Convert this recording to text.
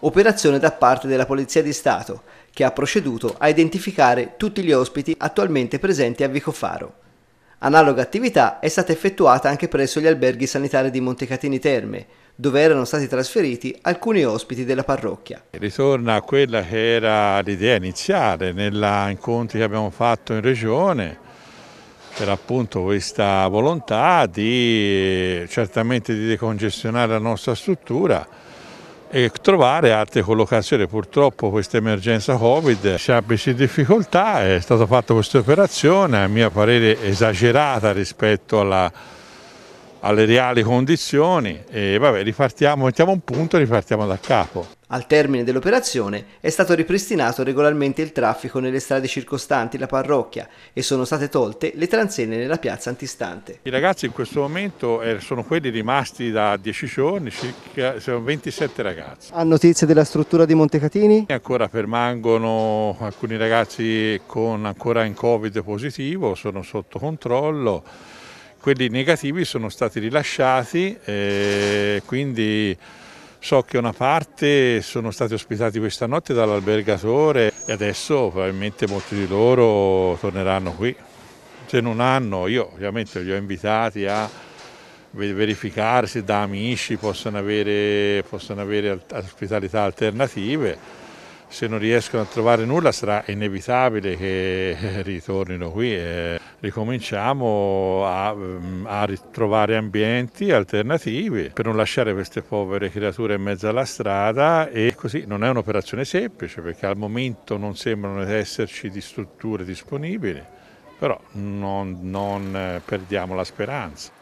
operazione da parte della Polizia di Stato, che ha proceduto a identificare tutti gli ospiti attualmente presenti a Vicofaro. Analoga attività è stata effettuata anche presso gli alberghi sanitari di Montecatini Terme, dove erano stati trasferiti alcuni ospiti della parrocchia. Ritorna a quella che era l'idea iniziale negli incontri che abbiamo fatto in regione, per appunto questa volontà di certamente di decongestionare la nostra struttura, e trovare altre collocazioni. Purtroppo questa emergenza Covid ci ha messo in difficoltà, è stata fatta questa operazione a mio parere esagerata rispetto alla alle reali condizioni e vabbè, ripartiamo, mettiamo un punto e ripartiamo da capo. Al termine dell'operazione è stato ripristinato regolarmente il traffico nelle strade circostanti la parrocchia e sono state tolte le transenne nella piazza antistante. I ragazzi in questo momento eh, sono quelli rimasti da 10 giorni, circa, sono 27 ragazzi. Ha notizie della struttura di Montecatini? Ancora permangono alcuni ragazzi con ancora in Covid positivo, sono sotto controllo quelli negativi sono stati rilasciati, eh, quindi so che una parte sono stati ospitati questa notte dall'albergatore e adesso probabilmente molti di loro torneranno qui. Se non hanno, io ovviamente li ho invitati a verificare se da amici possono avere, possono avere ospitalità alternative se non riescono a trovare nulla sarà inevitabile che ritornino qui e ricominciamo a, mm, a ritrovare ambienti alternativi per non lasciare queste povere creature in mezzo alla strada e così non è un'operazione semplice perché al momento non sembrano esserci di strutture disponibili, però non, non eh, perdiamo la speranza.